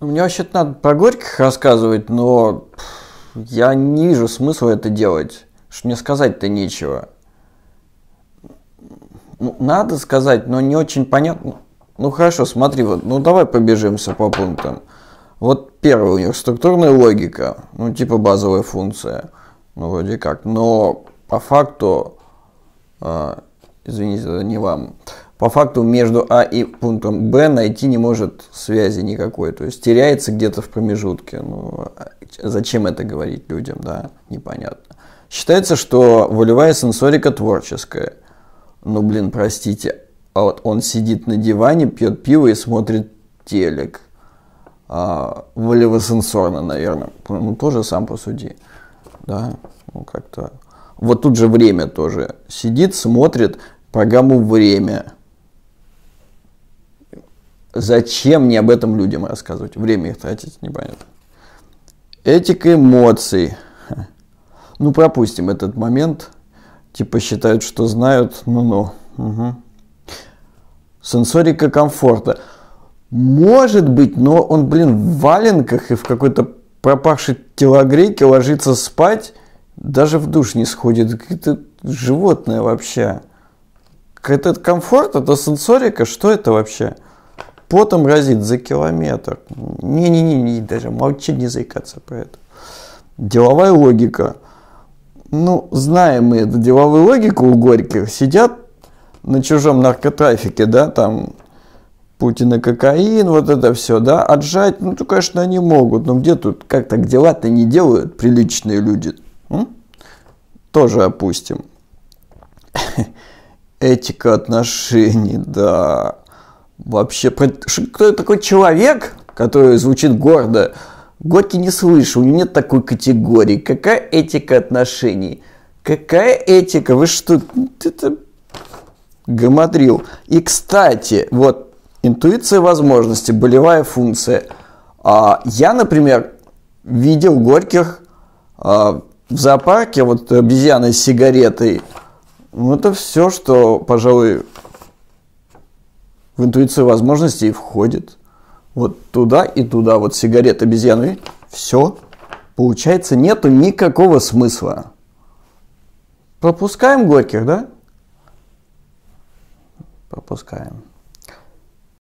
Мне вообще-то надо про горьких рассказывать, но я не вижу смысла это делать. Что мне сказать-то нечего. Ну, надо сказать, но не очень понятно. Ну хорошо, смотри, вот, ну давай побежимся по пунктам. Вот первый у них структурная логика, ну типа базовая функция, ну вроде как, но по факту, э, извините, это не вам. Э, по факту между А и пунктом Б найти не может связи никакой. То есть теряется где-то в промежутке. Ну, а зачем это говорить людям, да, непонятно. Считается, что волевая сенсорика творческая. Ну, блин, простите, а вот он сидит на диване, пьет пиво и смотрит телек. А, волевосенсорно, наверное. Ну, тоже сам посуди. Да, ну как-то... Вот тут же время тоже. Сидит, смотрит программу «Время» Зачем мне об этом людям рассказывать? Время их тратить непонятно. Этика эмоций. Ну, пропустим этот момент. Типа считают, что знают, ну-ну. Угу. Сенсорика комфорта. Может быть, но он, блин, в валенках и в какой-то пропавшей телогрейке ложится спать, даже в душ не сходит. какое-то животное вообще. этот комфорт, это сенсорика, что это вообще? Потом разит за километр. Не-не-не, даже молчи, не заикаться про это. Деловая логика. Ну, знаем мы эту деловую логику у Горьких. Сидят на чужом наркотрафике, да, там Путина кокаин, вот это все, да, отжать, ну, то, конечно, они могут, но где тут, как так дела-то не делают приличные люди? М? Тоже опустим. Этика отношений, да. Вообще, кто такой человек, который звучит гордо? Горький не слышу, у него нет такой категории. Какая этика отношений? Какая этика? Вы что? Это гамадрил. И, кстати, вот интуиция возможности, болевая функция. А, я, например, видел горьких а, в зоопарке, вот обезьяны с сигаретой. Ну, это все, что, пожалуй, в интуицию возможностей входит вот туда и туда, вот сигарет обезьяны, все. Получается, нету никакого смысла. Пропускаем горьких, да? Пропускаем.